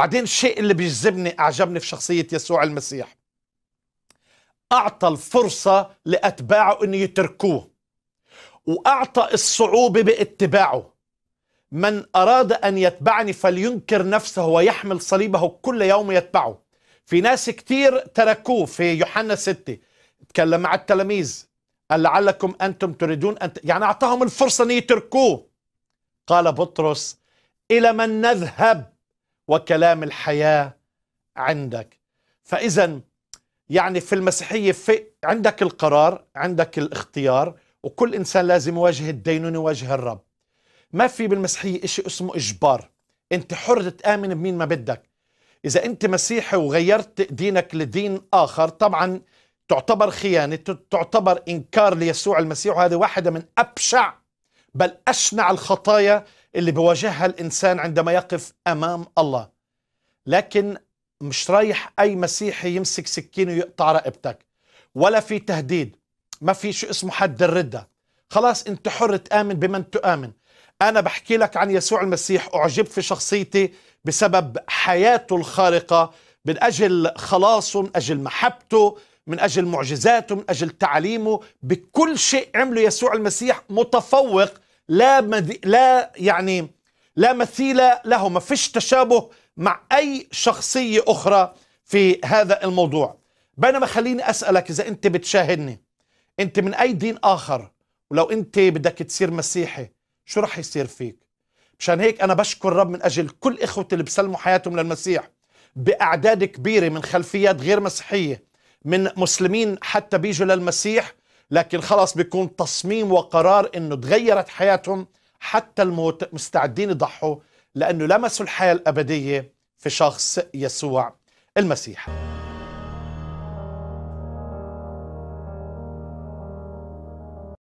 بعدين الشيء اللي بيجذبني أعجبني في شخصية يسوع المسيح أعطى الفرصة لأتباعه أن يتركوه وأعطى الصعوبة باتباعه من أراد أن يتبعني فلينكر نفسه ويحمل صليبه كل يوم يتبعه في ناس كتير تركوه في يوحنا ستة تكلم مع التلاميذ قال لعلكم أنتم تريدون أن ت... يعني أعطاهم الفرصة أن يتركوه قال بطرس إلى من نذهب وكلام الحياة عندك فإذا يعني في المسيحية في عندك القرار عندك الاختيار وكل إنسان لازم يواجه الدين يواجه الرب ما في بالمسيحية إشي اسمه إجبار أنت حر تآمن بمين ما بدك إذا أنت مسيحي وغيرت دينك لدين آخر طبعا تعتبر خيانة تعتبر إنكار ليسوع المسيح وهذه واحدة من أبشع بل أشنع الخطايا اللي بيواجهها الإنسان عندما يقف أمام الله لكن مش رايح أي مسيحي يمسك سكين ويقطع رقبتك ولا في تهديد ما في شو اسمه حد الردة خلاص أنت حر تآمن بمن تؤمن أنا بحكي لك عن يسوع المسيح اعجب في شخصيتي بسبب حياته الخارقة من أجل خلاصه من أجل محبته من أجل معجزاته من أجل تعليمه بكل شيء عمله يسوع المسيح متفوق لا مدي لا يعني لا مثيل له ما فيش تشابه مع أي شخصية أخرى في هذا الموضوع بينما خليني أسألك إذا أنت بتشاهدني أنت من أي دين آخر ولو أنت بدك تصير مسيحي شو رح يصير فيك مشان هيك أنا بشكر رب من أجل كل إخوتي اللي بسلموا حياتهم للمسيح بأعداد كبيرة من خلفيات غير مسيحية من مسلمين حتى بيجوا للمسيح لكن خلاص بيكون تصميم وقرار انه تغيرت حياتهم حتى الموت مستعدين يضحوا لانه لمسوا الحياه الابديه في شخص يسوع المسيح